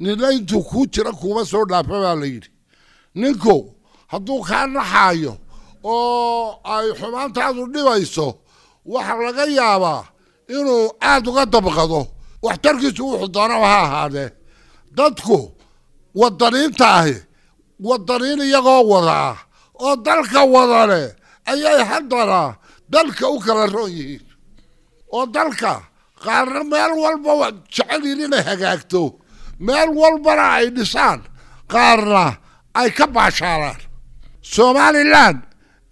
nidayntu ku jira kuma soo dhaafa baa la yidhi ninkow hadduu kaa naxaayo oo ay xumaantaadu dhibayso waxaa laga yaabaa inuu aada uga dabqado waxtarkiisu wuxuu doonaba ha ahaadee dadku wadaniinta ahi wadaniin iyagoo wadaa ah oo dalka wadane ayay haddana dalka u kala roon yihiin oo dalka qaarna meel walba jecelyiin inay hagaagto meel walbana ay dhisaan qaarna ay ka baashaalaan somalilan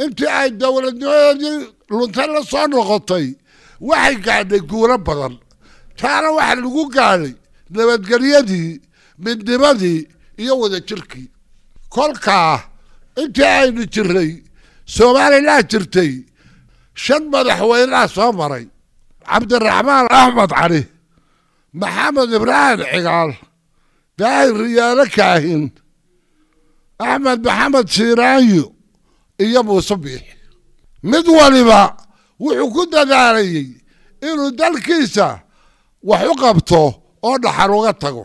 intii ay dowladnimadeedii lunta la soo noqotay waxay gaadhay guulo badan taana waxaa lagu gaadhay nabadgelyadii midnimadii iyo wadajirkii kolkaa intii aynu jiray somalilan jirtay shan madaxweynea soo maray cabdiraxmaan axmed cali maxamed ibraahim cigaal daahir riyaalo kaahin axmed maxamed siiraanyo iyo muuse biix mid waliba wuxuu ku dadaalayey inuu dalkiisa wax u qabto oo dhaxal uga tago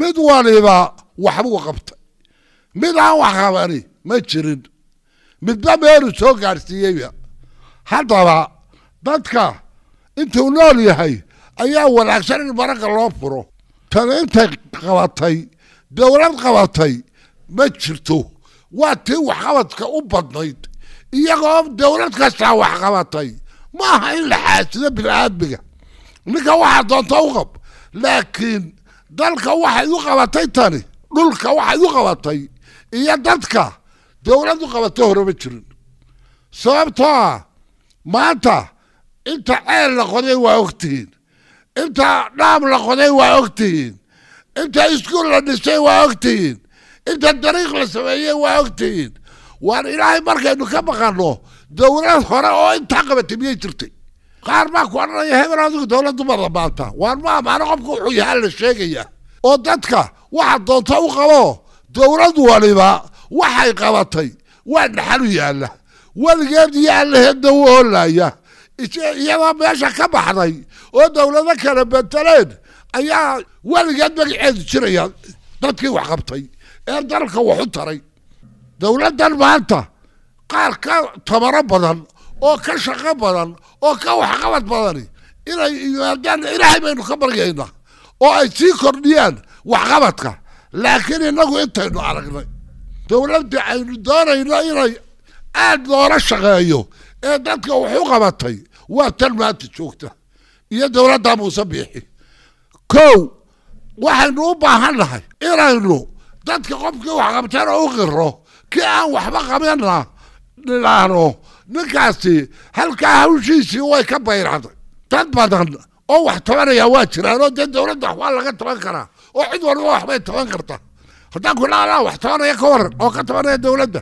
mid waliba waxbuu qabta mid aan wax qabanin ma jirin midba meelu soo gaadhsiiyeyba haddaba dadka intuu nool yahay ayaa wanaagsan in baragga loo furo tana intay qabatay dowlad qabatay ma jirto waa tii waxqabadka u badnayd iyagoo dowlad kastaa wax qabatay ma aha in la xaasido bini'aadmiga ninka waxaa doonta u qab laakiin dalka waxay u qabatay tani dhulka waxay u qabatay iyo dadka dowladu qabato horema jirin sababtoo ah maanta inta ceel la qoday waa ogtihiin inta dhaam la qoday waa ogtihiin inta iskuul la dhisay waa ogtihiin inta dariiq la sameeyey waa ogtihiin waan ilaahay markaynu ka baqanno dowlad hore oo intaa qabatay miyay jirtay qaar baa ku odhanaya hebel adigu dowladdu mada maanta waan ma amaano qofku wuxuu yahaa la sheegaya oo dadka waxaa doonto u qabo dowlad waliba waxay qabatay waa dhaxalu yaalla weligeed yaallahee dawoolaya iyadoo meesha ka baxday oo dowlado kale bedeleen ayaa weligeed magaceedu jiraya dadkii wax qabtay ee dalka wax u taray dowladdan maanta qaar ka tabaro badan oo ka shaqo badan oo ka waxqabad badani inay yimaadaan ilaahay baynu ka baryaynaa oo ay sii kordhiyaan waxqabadka laakiin inagu intaynu aragnay dowladdii aynu doonayno inay aad loola shaqeeyo ee dadka wax u qabatay waa tan maanta joogta iyo dowladda muuse biixi kow waxaynu u baahan nahay inaynu dadka qofkii wax qabtana u qiro kii aan waxba qabana nidhaahno ninkaasi halkaa hawshiisii way ka bayraday dad badan oo wax tabanaya waa jiraan oo dee dowladda waxbaa laga taban karaa oo cid walba waxbay taban karta haddaan kulaalaa wax tabanaya ka waran oo ka tabanaya dowladda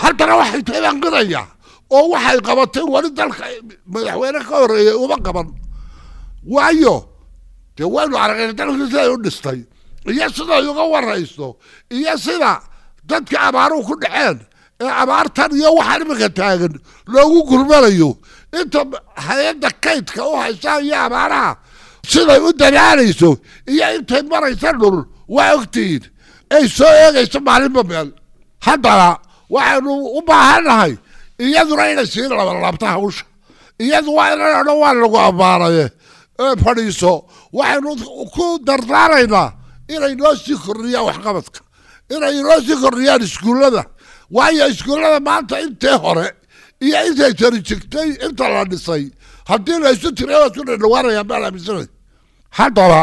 haddana waxay tabanqidaya oo waxay qabatay wali dalka madaxweyne ka horeeya uma qaban waayo dee waynu aragnay dalka siday u dhistay iyo siday uga warayso iyo sida dadka abaaruhu ku dhaceen ee abaartan iyo waxaan iminka taagan loogu gurmanayo inta hay-adda kaydka u haysa iyo abaaraha siday u dalaalayso iyo intayd maraysa dhul waa ogtihiin ay soo eegayso maalinba meel haddana waxaynu u baahannahay iyaduna inay sii labalaabta hawsha iyadu waa inanadhan waa lagu ammaanaye fadhiiso waxaynu ku dardaaraynaa inay noo sii kordhiyaan waxqabadka inay noo sii kordhiyaan iskuullada waayo iskuullada maanta intee hore iyo intay tari inta la dhisay haddii la isu waa isku dhadhawaanaya baan aaminsanay haddaba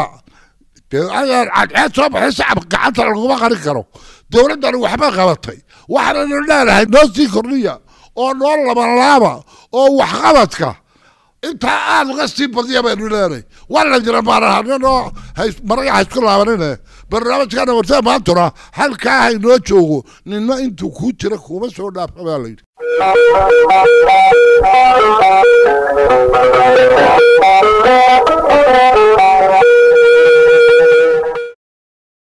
cadceed soo baxaysa gacanta laguma qarin karo dowladdan waxba qabatay waxaananu leenahay noo sii kordhiya oo noo labalaaba oo waxqabadka intaa aada uga sii badiya baynu leenahay waana jira baarahananoo maraga haysku laabanine barnaamijkana warta maantuna halkaa haynoo joogo nina intuu kuu jira kuma soo dhaafabaa layidhi